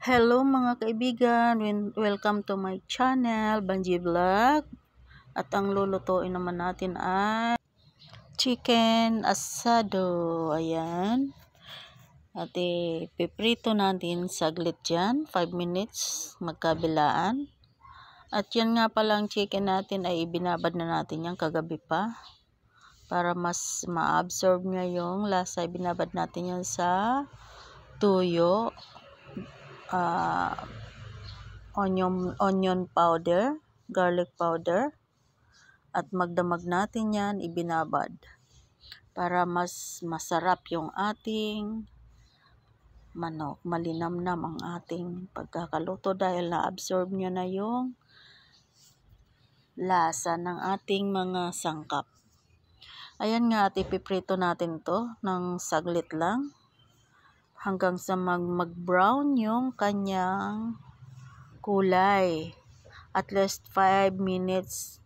Hello mga kaibigan, welcome to my channel, Banji Vlog. At ang lulutuin naman natin ay chicken asado. Ayan. At ipiprito natin saglit dyan, 5 minutes, magkabilaan. At yan nga pala ang chicken natin ay ibinabad na natin yan kagabi pa. Para mas ma-absorb niya yung lasa, ibinabad natin yan sa tuyo uh, onion, onion powder, garlic powder, at magdamag natin yan, ibinabad. Para mas masarap yung ating manok. Malinamnam ang ating pagkakaluto dahil na-absorb niya na yung lasa ng ating mga sangkap. Ayan nga at ipiprito natin to ng saglit lang hanggang sa mag mag-brown yung kanyang kulay. At least 5 minutes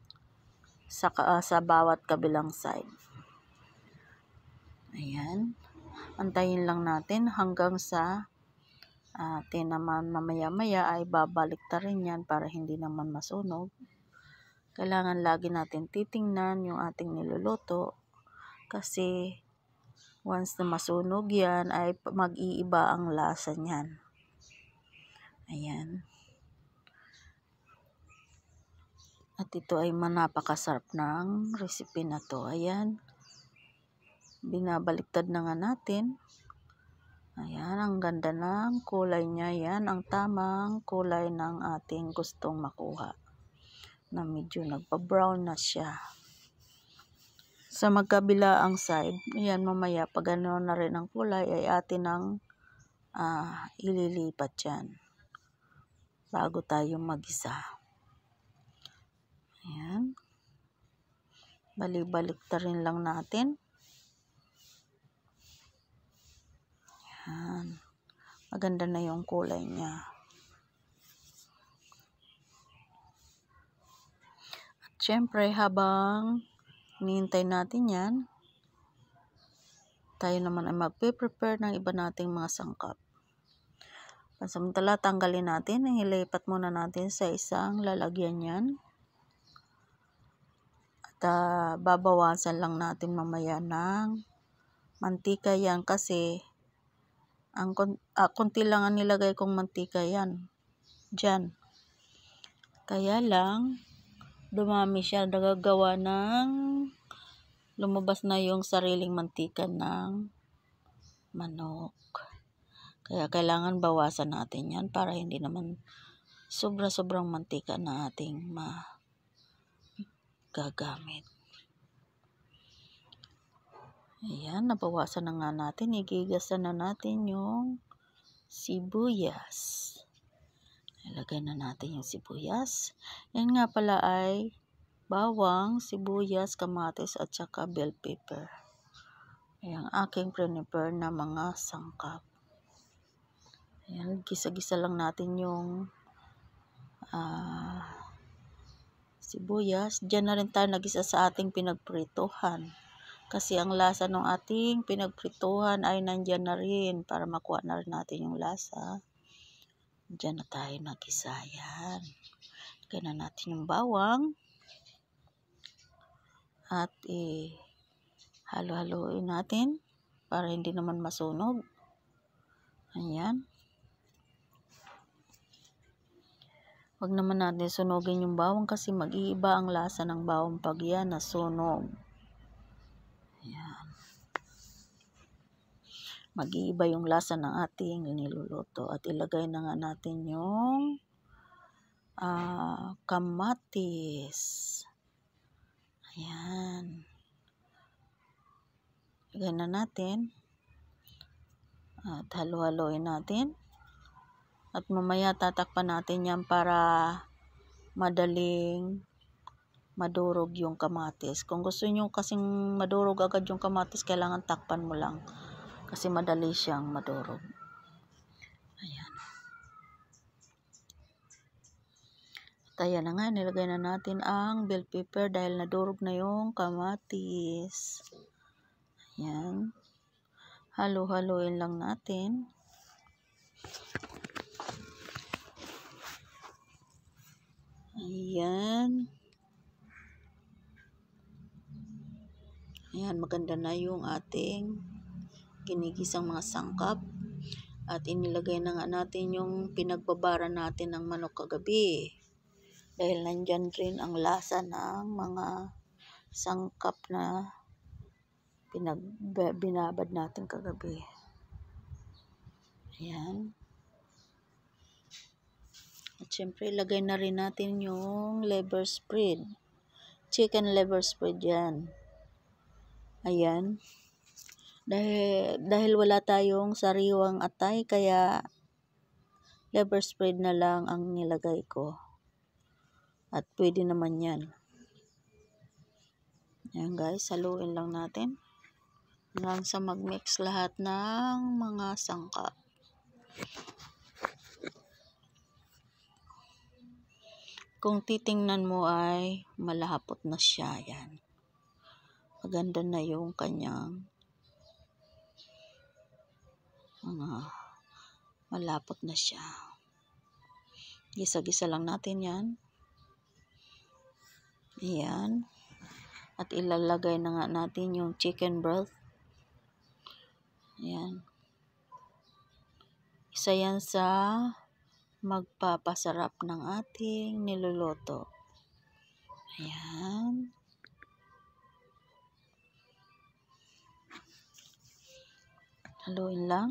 sa, uh, sa bawat kabilang side. Ayan. Antayin lang natin hanggang sa atin ah, uh, naman mamaya-maya ay babalik ta rin yan para hindi naman masunog. Kailangan lagi natin titingnan yung ating niluluto kasi Once na masunog yan, ay mag-iiba ang lasa niyan. Ayan. At ito ay manapakasarap ng recipe na to. Ayan. Binabaliktad na nga natin. Ayan, ang ganda ng kulay niya. Yan ang tamang kulay ng ating gustong makuha. Na medyo nagpa-brown na siya sa magkabilaang side. Ayan, mamaya, pag ano na rin ang kulay, ay atin ang uh, ililipat yan. Bago tayo mag-isa. Ayan. Balibalik ta rin lang natin. Ayan. Maganda na yung kulay niya. At syempre, habang Hinihintay natin yan. Tayo naman ay magpe-prepare ng iba nating mga sangkap. Pansamantala, tanggalin natin. Hilipat muna natin sa isang lalagyan yan. At uh, babawasan lang natin mamaya ng mantika yan kasi ang uh, konti lang ang nilagay kong mantika yan. Diyan. Kaya lang, dumami siya, nagagawa ng lumabas na yung sariling mantika ng manok. Kaya kailangan bawasan natin yan para hindi naman sobra-sobrang mantika na ating magagamit Ayan, nabawasan na nga natin. Igigasan na natin yung sibuyas. Ilagay na natin yung sibuyas. Yan nga pala ay bawang, sibuyas, kamatis at saka bell pepper. Ayan, aking prepare na mga sangkap. Ayan, gisa-gisa lang natin yung uh, sibuyas. Diyan na rin tayo nagisa sa ating pinagpritohan kasi ang lasa ng ating pinagpritohan ay nandyan na rin para makuha na rin natin yung lasa. Diyan na tayo nag-isa. Ayan. na natin yung bawang. At eh, halo-haloin natin para hindi naman masunog. Ayan. Huwag naman natin sunugin yung bawang kasi mag-iiba ang lasa ng bawang pag yan nasunog. mag-iiba yung lasa ng ating niluluto. At ilagay na nga natin yung uh, kamatis. Ayan. Ilagay na natin. At halo-haloin natin. At mamaya tatakpan natin yan para madaling madurog yung kamatis. Kung gusto nyo kasing madurog agad yung kamatis, kailangan takpan mo lang kasi madali siyang madurog. Ayan. At ayan na nga, nilagay na natin ang bell pepper dahil nadurog na yung kamatis. Ayan. Halo-haloin lang natin. Ayan. Ayan, maganda na yung ating ginigisang mga sangkap at inilagay na nga natin yung pinagbabara natin ng manok kagabi dahil nandyan rin ang lasa ng mga sangkap na pinag binabad natin kagabi ayan at syempre ilagay na rin natin yung liver spread chicken liver spread yan ayan dahil, dahil wala tayong sariwang atay, kaya liver spread na lang ang nilagay ko. At pwede naman yan. yan guys, haluin lang natin. lang sa magmix lahat ng mga sangkap. kung titingnan mo ay malahapot na siya yan. Maganda na yung kanyang mga malapot na siya. Gisa-gisa lang natin yan. Ayan. At ilalagay na nga natin yung chicken broth. Ayan. Isa yan sa magpapasarap ng ating niluluto. Ayan. Haluin lang.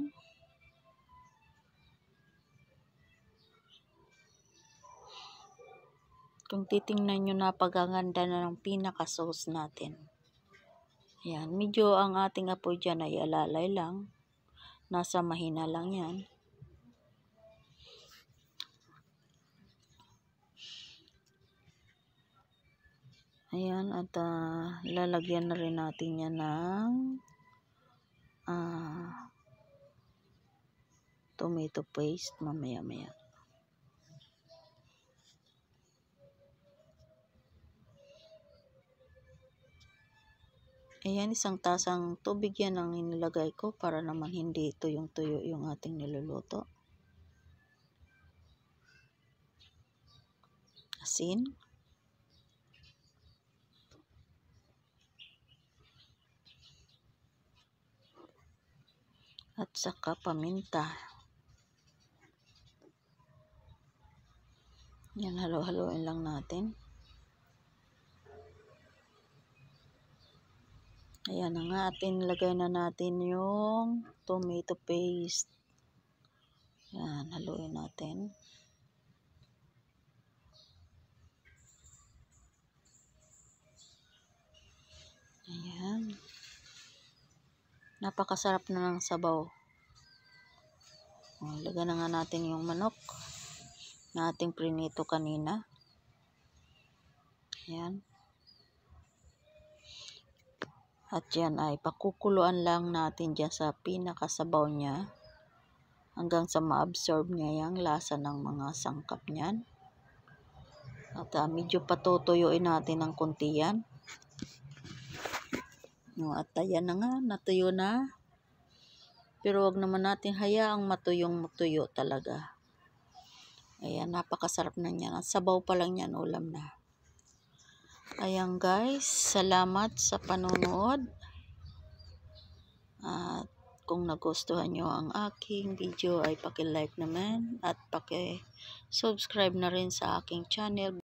kung titingnan nyo napagaganda na ng pinaka sauce natin. Ayan, medyo ang ating apo dyan ay alalay lang. Nasa mahina lang yan. Ayan, at uh, lalagyan na rin natin yan ng uh, tomato paste mamaya-maya. Ayan, isang tasang tubig yan ang inilagay ko para naman hindi ito yung tuyo yung ating niluluto. Asin. At saka paminta. Yan, halo-haloin lang natin. Ayan na nga at inilagay na natin yung tomato paste. Ayan, haluin natin. Ayan. Napakasarap na ng sabaw. O, oh, na nga natin yung manok na ating prinito kanina. Ayan. At yan ay pakukuluan lang natin dyan sa pinakasabaw niya hanggang sa ma-absorb niya yung lasa ng mga sangkap niyan. At uh, medyo patutuyuin natin ng konti yan. No, at ayan na nga, natuyo na. Pero wag naman natin hayaang matuyong matuyo talaga. Ayan, napakasarap na niyan. At sabaw pa lang yan, ulam na. Ayan guys, salamat sa panonood. At kung nagustuhan nyo ang aking video ay paki-like naman at paki-subscribe na rin sa aking channel.